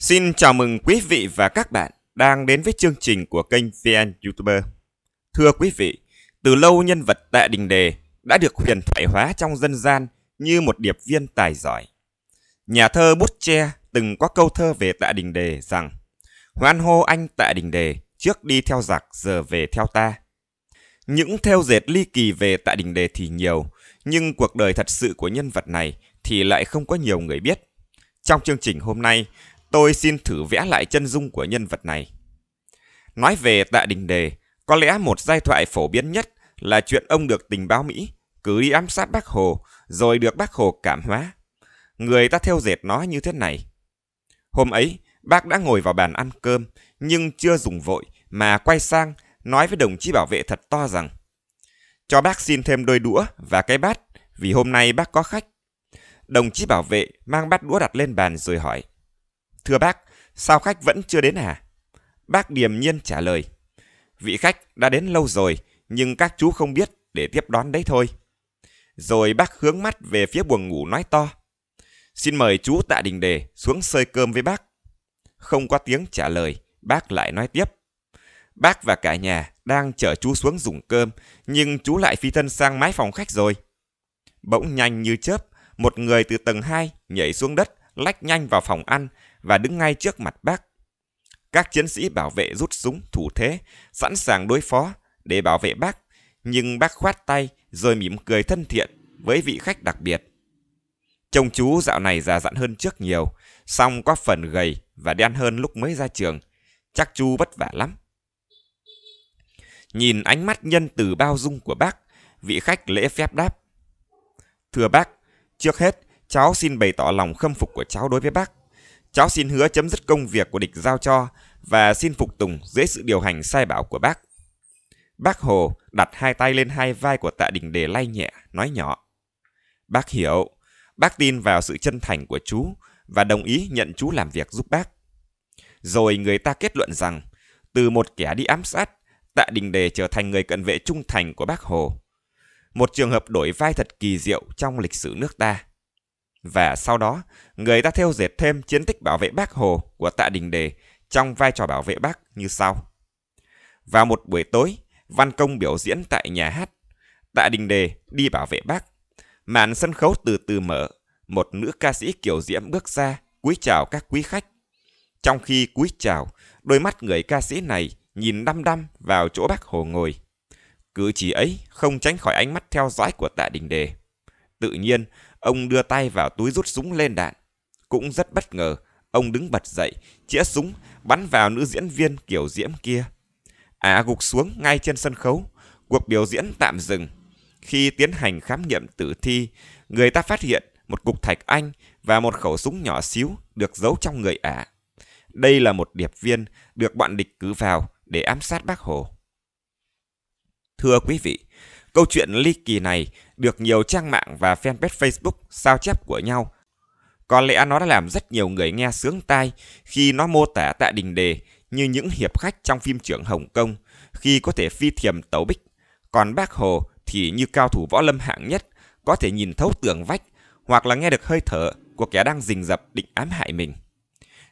Xin chào mừng quý vị và các bạn đang đến với chương trình của kênh VN YouTuber. Thưa quý vị, từ lâu nhân vật Tạ Đình Đề đã được huyền thoại hóa trong dân gian như một điệp viên tài giỏi. Nhà thơ Bút Tre từng có câu thơ về Tạ Đình Đề rằng Hoan hô anh Tạ Đình Đề, trước đi theo giặc giờ về theo ta. Những theo dệt ly kỳ về Tạ Đình Đề thì nhiều, nhưng cuộc đời thật sự của nhân vật này thì lại không có nhiều người biết. Trong chương trình hôm nay, tôi xin thử vẽ lại chân dung của nhân vật này. Nói về Tạ Đình Đề, có lẽ một giai thoại phổ biến nhất là chuyện ông được tình báo Mỹ, cứ đi ám sát Bác Hồ, rồi được Bác Hồ cảm hóa. Người ta theo dệt nó như thế này. Hôm ấy, bác đã ngồi vào bàn ăn cơm, nhưng chưa dùng vội, mà quay sang, nói với đồng chí bảo vệ thật to rằng Cho bác xin thêm đôi đũa và cái bát, vì hôm nay bác có khách. Đồng chí bảo vệ mang bát đũa đặt lên bàn rồi hỏi Thưa bác, sao khách vẫn chưa đến hả? Bác điềm nhiên trả lời. Vị khách đã đến lâu rồi, nhưng các chú không biết để tiếp đón đấy thôi. Rồi bác hướng mắt về phía buồng ngủ nói to. Xin mời chú Tạ Đình Đề xuống sơi cơm với bác. Không có tiếng trả lời, bác lại nói tiếp. Bác và cả nhà đang chở chú xuống dùng cơm, nhưng chú lại phi thân sang mái phòng khách rồi. Bỗng nhanh như chớp, một người từ tầng 2 nhảy xuống đất, lách nhanh vào phòng ăn, và đứng ngay trước mặt bác. Các chiến sĩ bảo vệ rút súng thủ thế, sẵn sàng đối phó để bảo vệ bác, nhưng bác khoát tay rồi mỉm cười thân thiện với vị khách đặc biệt. chồng chú dạo này già dặn hơn trước nhiều, song có phần gầy và đen hơn lúc mới ra trường. Chắc chú vất vả lắm. Nhìn ánh mắt nhân từ bao dung của bác, vị khách lễ phép đáp. Thưa bác, trước hết cháu xin bày tỏ lòng khâm phục của cháu đối với bác. Cháu xin hứa chấm dứt công việc của địch giao cho và xin phục tùng dưới sự điều hành sai bảo của bác. Bác Hồ đặt hai tay lên hai vai của tạ đình đề lay nhẹ, nói nhỏ. Bác hiểu, bác tin vào sự chân thành của chú và đồng ý nhận chú làm việc giúp bác. Rồi người ta kết luận rằng, từ một kẻ đi ám sát, tạ đình đề trở thành người cận vệ trung thành của bác Hồ. Một trường hợp đổi vai thật kỳ diệu trong lịch sử nước ta. Và sau đó, người ta theo dệt thêm chiến tích bảo vệ Bác Hồ của Tạ Đình Đề trong vai trò bảo vệ Bác như sau. Vào một buổi tối, Văn Công biểu diễn tại nhà hát. Tạ Đình Đề đi bảo vệ Bác. Màn sân khấu từ từ mở, một nữ ca sĩ kiểu diễm bước ra, cúi chào các quý khách. Trong khi cúi chào, đôi mắt người ca sĩ này nhìn đăm đăm vào chỗ bác Hồ ngồi. Cử chỉ ấy không tránh khỏi ánh mắt theo dõi của Tạ Đình Đề. Tự nhiên, Ông đưa tay vào túi rút súng lên đạn. Cũng rất bất ngờ, ông đứng bật dậy, chĩa súng, bắn vào nữ diễn viên kiểu diễm kia. Ả à, gục xuống ngay trên sân khấu, cuộc biểu diễn tạm dừng. Khi tiến hành khám nghiệm tử thi, người ta phát hiện một cục thạch anh và một khẩu súng nhỏ xíu được giấu trong người Ả. Đây là một điệp viên được bọn địch cứ vào để ám sát bác Hồ. Thưa quý vị, Câu chuyện ly kỳ này được nhiều trang mạng và fanpage Facebook sao chép của nhau. Có lẽ nó đã làm rất nhiều người nghe sướng tai khi nó mô tả tạ đình đề như những hiệp khách trong phim trưởng Hồng Kông khi có thể phi thiềm tấu bích. Còn bác Hồ thì như cao thủ võ lâm hạng nhất có thể nhìn thấu tường vách hoặc là nghe được hơi thở của kẻ đang rình rập định ám hại mình.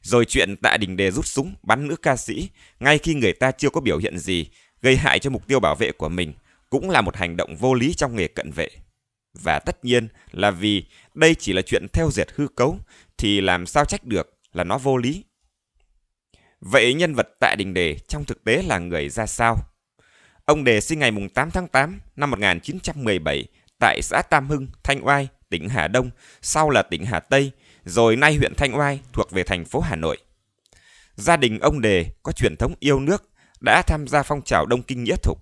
Rồi chuyện tạ đình đề rút súng bắn nữ ca sĩ ngay khi người ta chưa có biểu hiện gì gây hại cho mục tiêu bảo vệ của mình – cũng là một hành động vô lý trong nghề cận vệ. Và tất nhiên là vì đây chỉ là chuyện theo dệt hư cấu thì làm sao trách được là nó vô lý. Vậy nhân vật tại Đình Đề trong thực tế là người ra sao? Ông Đề sinh ngày 8 tháng 8 năm 1917 tại xã Tam Hưng, Thanh Oai, tỉnh Hà Đông, sau là tỉnh Hà Tây, rồi nay huyện Thanh Oai thuộc về thành phố Hà Nội. Gia đình ông Đề có truyền thống yêu nước, đã tham gia phong trào Đông Kinh Nghĩa Thục,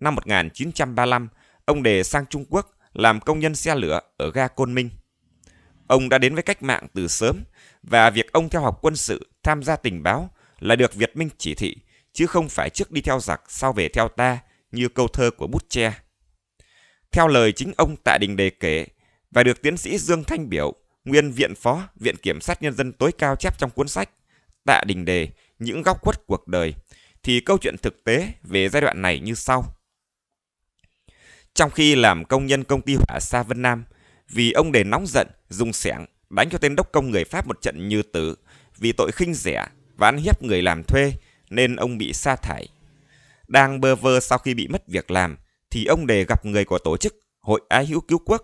năm 1935, ông Đề sang Trung Quốc làm công nhân xe lửa ở ga Côn Minh. Ông đã đến với cách mạng từ sớm và việc ông theo học quân sự tham gia tình báo là được Việt Minh chỉ thị, chứ không phải trước đi theo giặc sau về theo ta như câu thơ của bút tre. Theo lời chính ông Tạ Đình Đề kể và được tiến sĩ Dương Thanh Biểu, nguyên viện phó Viện Kiểm sát Nhân dân tối cao chép trong cuốn sách Tạ Đình Đề, những góc khuất cuộc đời, thì câu chuyện thực tế về giai đoạn này như sau trong khi làm công nhân công ty hỏa sa Vân Nam, vì ông đề nóng giận, dùng sẻng, đánh cho tên đốc công người Pháp một trận như tử, vì tội khinh rẻ và ăn hiếp người làm thuê, nên ông bị sa thải. Đang bơ vơ sau khi bị mất việc làm, thì ông đề gặp người của tổ chức Hội Ái Hữu Cứu Quốc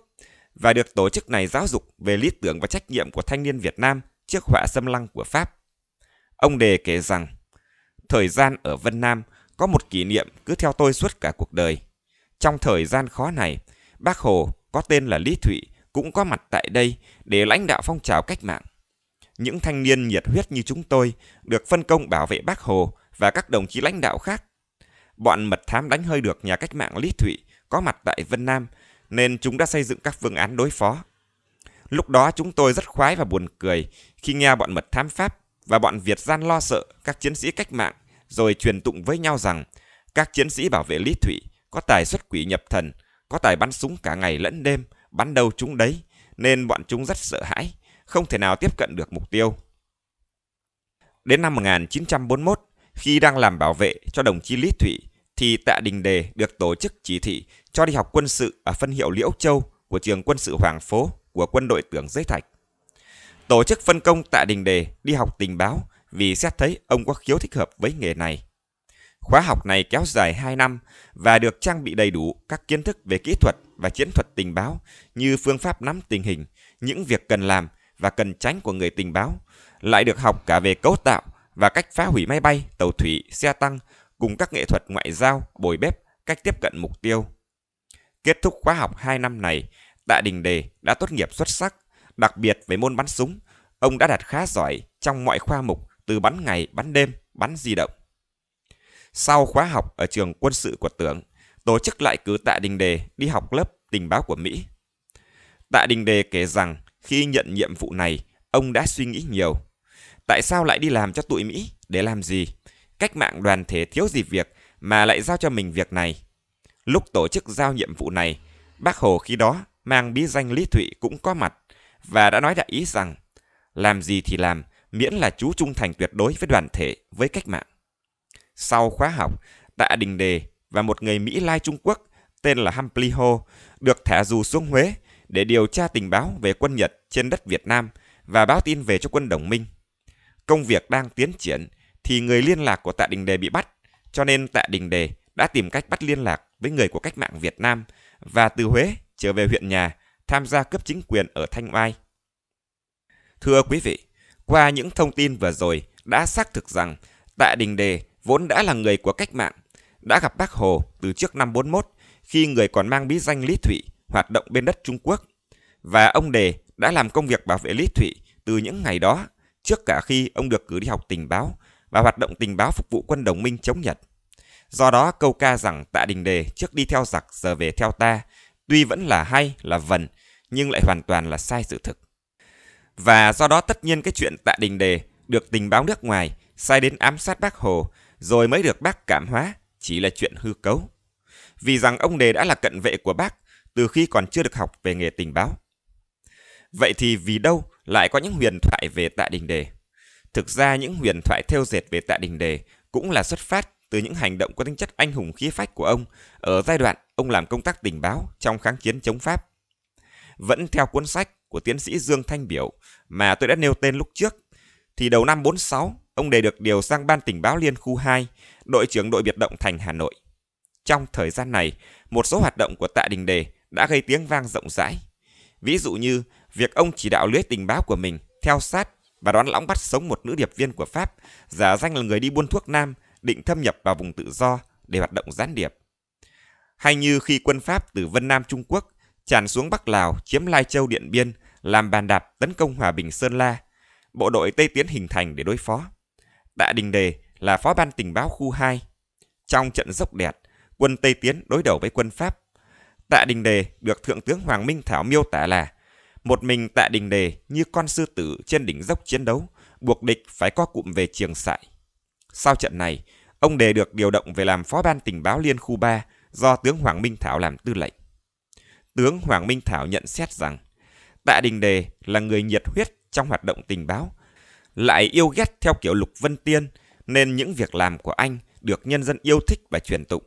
và được tổ chức này giáo dục về lý tưởng và trách nhiệm của thanh niên Việt Nam trước họa xâm lăng của Pháp. Ông đề kể rằng, thời gian ở Vân Nam có một kỷ niệm cứ theo tôi suốt cả cuộc đời. Trong thời gian khó này, bác Hồ có tên là Lý Thụy cũng có mặt tại đây để lãnh đạo phong trào cách mạng. Những thanh niên nhiệt huyết như chúng tôi được phân công bảo vệ bác Hồ và các đồng chí lãnh đạo khác. Bọn mật thám đánh hơi được nhà cách mạng Lý Thụy có mặt tại Vân Nam nên chúng đã xây dựng các phương án đối phó. Lúc đó chúng tôi rất khoái và buồn cười khi nghe bọn mật thám Pháp và bọn Việt gian lo sợ các chiến sĩ cách mạng rồi truyền tụng với nhau rằng các chiến sĩ bảo vệ Lý Thụy có tài xuất quỷ nhập thần, có tài bắn súng cả ngày lẫn đêm, bắn đâu chúng đấy, nên bọn chúng rất sợ hãi, không thể nào tiếp cận được mục tiêu. Đến năm 1941, khi đang làm bảo vệ cho đồng chí Lý Thụy, thì Tạ Đình Đề được tổ chức chỉ thị cho đi học quân sự ở phân hiệu Liễu Châu của trường quân sự Hoàng Phố của quân đội tưởng Giới Thạch. Tổ chức phân công Tạ Đình Đề đi học tình báo vì xét thấy ông có khiếu thích hợp với nghề này. Khóa học này kéo dài 2 năm và được trang bị đầy đủ các kiến thức về kỹ thuật và chiến thuật tình báo như phương pháp nắm tình hình, những việc cần làm và cần tránh của người tình báo, lại được học cả về cấu tạo và cách phá hủy máy bay, tàu thủy, xe tăng cùng các nghệ thuật ngoại giao, bồi bếp, cách tiếp cận mục tiêu. Kết thúc khóa học 2 năm này, Tạ Đình Đề đã tốt nghiệp xuất sắc, đặc biệt về môn bắn súng, ông đã đạt khá giỏi trong mọi khoa mục từ bắn ngày, bắn đêm, bắn di động. Sau khóa học ở trường quân sự của tưởng, tổ chức lại cử Tạ Đình Đề đi học lớp tình báo của Mỹ. Tạ Đình Đề kể rằng khi nhận nhiệm vụ này, ông đã suy nghĩ nhiều. Tại sao lại đi làm cho tụi Mỹ? Để làm gì? Cách mạng đoàn thể thiếu gì việc mà lại giao cho mình việc này? Lúc tổ chức giao nhiệm vụ này, bác Hồ khi đó mang bí danh Lý Thụy cũng có mặt và đã nói đại ý rằng làm gì thì làm, miễn là chú trung thành tuyệt đối với đoàn thể, với cách mạng. Sau khóa học, Tạ Đình Đề và một người Mỹ lai Trung Quốc tên là Humphrey Ho được thả dù xuống Huế để điều tra tình báo về quân Nhật trên đất Việt Nam và báo tin về cho quân đồng minh. Công việc đang tiến triển thì người liên lạc của Tạ Đình Đề bị bắt, cho nên Tạ Đình Đề đã tìm cách bắt liên lạc với người của cách mạng Việt Nam và từ Huế trở về huyện nhà tham gia cấp chính quyền ở Thanh Oai. Thưa quý vị, qua những thông tin vừa rồi đã xác thực rằng Tạ Đình Đề vốn đã là người của cách mạng, đã gặp Bác Hồ từ trước năm 41 khi người còn mang bí danh Lý Thụy hoạt động bên đất Trung Quốc. Và ông Đề đã làm công việc bảo vệ Lý Thụy từ những ngày đó, trước cả khi ông được cử đi học tình báo và hoạt động tình báo phục vụ quân đồng minh chống Nhật. Do đó câu ca rằng Tạ Đình Đề trước đi theo giặc giờ về theo ta, tuy vẫn là hay, là vần, nhưng lại hoàn toàn là sai sự thực. Và do đó tất nhiên cái chuyện Tạ Đình Đề được tình báo nước ngoài sai đến ám sát Bác Hồ rồi mới được bác cảm hóa, chỉ là chuyện hư cấu. Vì rằng ông Đề đã là cận vệ của bác từ khi còn chưa được học về nghề tình báo. Vậy thì vì đâu lại có những huyền thoại về Tạ Đình Đề? Thực ra những huyền thoại theo dệt về Tạ Đình Đề cũng là xuất phát từ những hành động có tính chất anh hùng khí phách của ông ở giai đoạn ông làm công tác tình báo trong kháng chiến chống Pháp. Vẫn theo cuốn sách của tiến sĩ Dương Thanh Biểu mà tôi đã nêu tên lúc trước, thì đầu năm 46, Ông đề được điều sang ban tình báo liên khu 2, đội trưởng đội biệt động thành Hà Nội. Trong thời gian này, một số hoạt động của Tạ Đình Đề đã gây tiếng vang rộng rãi. Ví dụ như việc ông chỉ đạo lưới tình báo của mình theo sát và đoán lõng bắt sống một nữ điệp viên của Pháp, giả danh là người đi buôn thuốc nam, định thâm nhập vào vùng tự do để hoạt động gián điệp. Hay như khi quân Pháp từ Vân Nam Trung Quốc tràn xuống Bắc Lào chiếm Lai Châu Điện Biên, làm bàn đạp tấn công Hòa Bình Sơn La, bộ đội Tây Tiến hình thành để đối phó. Tạ Đình Đề là phó ban tình báo khu 2. Trong trận dốc đẹp, quân Tây Tiến đối đầu với quân Pháp. Tạ Đình Đề được Thượng tướng Hoàng Minh Thảo miêu tả là một mình Tạ Đình Đề như con sư tử trên đỉnh dốc chiến đấu, buộc địch phải co cụm về trường sại. Sau trận này, ông Đề được điều động về làm phó ban tình báo liên khu 3 do tướng Hoàng Minh Thảo làm tư lệnh. Tướng Hoàng Minh Thảo nhận xét rằng Tạ Đình Đề là người nhiệt huyết trong hoạt động tình báo lại yêu ghét theo kiểu Lục Vân Tiên nên những việc làm của anh được nhân dân yêu thích và truyền tụng.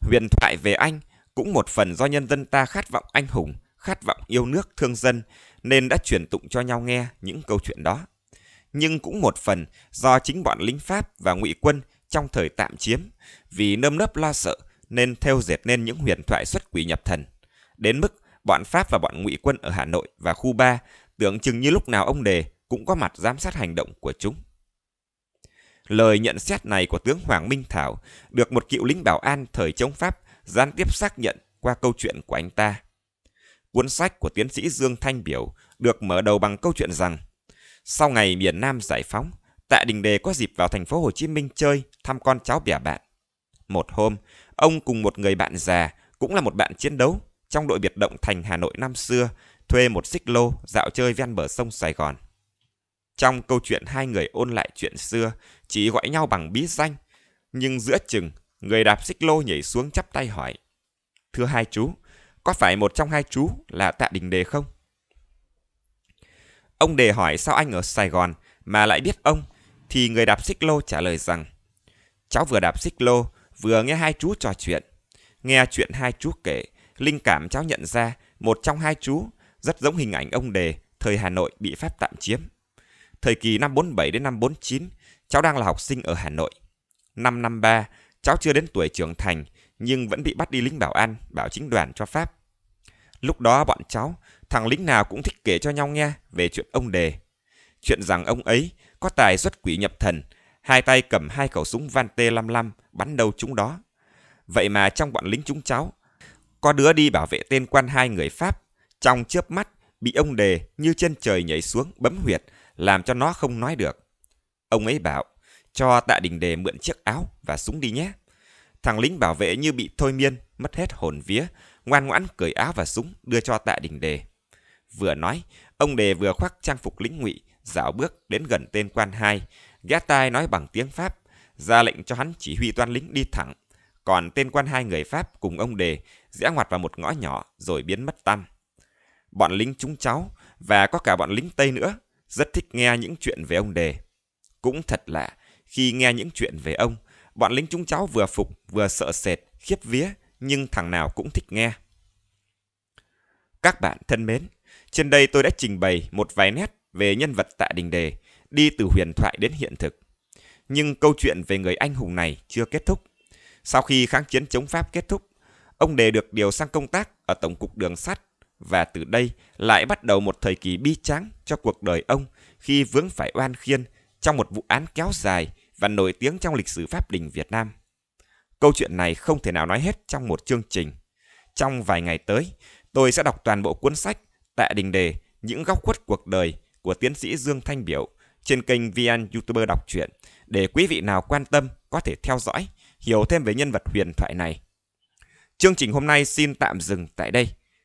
Huyền thoại về anh cũng một phần do nhân dân ta khát vọng anh hùng, khát vọng yêu nước thương dân nên đã truyền tụng cho nhau nghe những câu chuyện đó. Nhưng cũng một phần do chính bọn lính Pháp và ngụy quân trong thời tạm chiếm vì nơm nớp lo sợ nên theo dệt nên những huyền thoại xuất quỷ nhập thần. Đến mức bọn Pháp và bọn ngụy quân ở Hà Nội và khu 3 tưởng chừng như lúc nào ông Đề cũng có mặt giám sát hành động của chúng. Lời nhận xét này của tướng Hoàng Minh Thảo được một cựu lính bảo an thời chống Pháp gián tiếp xác nhận qua câu chuyện của anh ta. Cuốn sách của tiến sĩ Dương Thanh Biểu được mở đầu bằng câu chuyện rằng sau ngày miền Nam giải phóng, Tạ Đình Đề có dịp vào thành phố Hồ Chí Minh chơi thăm con cháu bè bạn. Một hôm, ông cùng một người bạn già, cũng là một bạn chiến đấu, trong đội biệt động thành Hà Nội năm xưa, thuê một xích lô dạo chơi ven bờ sông Sài Gòn. Trong câu chuyện hai người ôn lại chuyện xưa, chỉ gọi nhau bằng bí danh. Nhưng giữa chừng, người đạp xích lô nhảy xuống chắp tay hỏi. Thưa hai chú, có phải một trong hai chú là Tạ Đình Đề không? Ông Đề hỏi sao anh ở Sài Gòn mà lại biết ông, thì người đạp xích lô trả lời rằng Cháu vừa đạp xích lô, vừa nghe hai chú trò chuyện. Nghe chuyện hai chú kể, linh cảm cháu nhận ra một trong hai chú rất giống hình ảnh ông Đề thời Hà Nội bị Pháp tạm chiếm. Thời kỳ năm 47 đến năm 49, cháu đang là học sinh ở Hà Nội. Năm 53, cháu chưa đến tuổi trưởng thành nhưng vẫn bị bắt đi lính bảo an, bảo chính đoàn cho Pháp. Lúc đó bọn cháu, thằng lính nào cũng thích kể cho nhau nghe về chuyện ông Đề. Chuyện rằng ông ấy có tài xuất quỷ nhập thần, hai tay cầm hai khẩu súng van T-55 bắn đầu chúng đó. Vậy mà trong bọn lính chúng cháu, có đứa đi bảo vệ tên quan hai người Pháp, trong chớp mắt bị ông Đề như chân trời nhảy xuống bấm huyệt, làm cho nó không nói được. Ông ấy bảo, cho tạ đình đề mượn chiếc áo và súng đi nhé. Thằng lính bảo vệ như bị thôi miên, mất hết hồn vía, ngoan ngoãn cởi áo và súng đưa cho tạ đình đề. Vừa nói, ông đề vừa khoác trang phục lính ngụy, dạo bước đến gần tên quan hai, ghé tai nói bằng tiếng Pháp, ra lệnh cho hắn chỉ huy toàn lính đi thẳng. Còn tên quan hai người Pháp cùng ông đề rẽ ngoặt vào một ngõ nhỏ rồi biến mất tăm. Bọn lính chúng cháu và có cả bọn lính Tây nữa rất thích nghe những chuyện về ông Đề. Cũng thật lạ, khi nghe những chuyện về ông, bọn lính chúng cháu vừa phục vừa sợ sệt, khiếp vía, nhưng thằng nào cũng thích nghe. Các bạn thân mến, trên đây tôi đã trình bày một vài nét về nhân vật Tạ Đình Đề, đi từ huyền thoại đến hiện thực. Nhưng câu chuyện về người anh hùng này chưa kết thúc. Sau khi kháng chiến chống Pháp kết thúc, ông Đề được điều sang công tác ở Tổng cục Đường sắt và từ đây lại bắt đầu một thời kỳ bi tráng cho cuộc đời ông khi vướng phải oan khiên trong một vụ án kéo dài và nổi tiếng trong lịch sử pháp đình Việt Nam. Câu chuyện này không thể nào nói hết trong một chương trình. Trong vài ngày tới, tôi sẽ đọc toàn bộ cuốn sách Tạ Đình Đề, Những góc khuất cuộc đời của tiến sĩ Dương Thanh Biểu trên kênh VN YouTuber đọc truyện để quý vị nào quan tâm có thể theo dõi, hiểu thêm về nhân vật huyền thoại này. Chương trình hôm nay xin tạm dừng tại đây.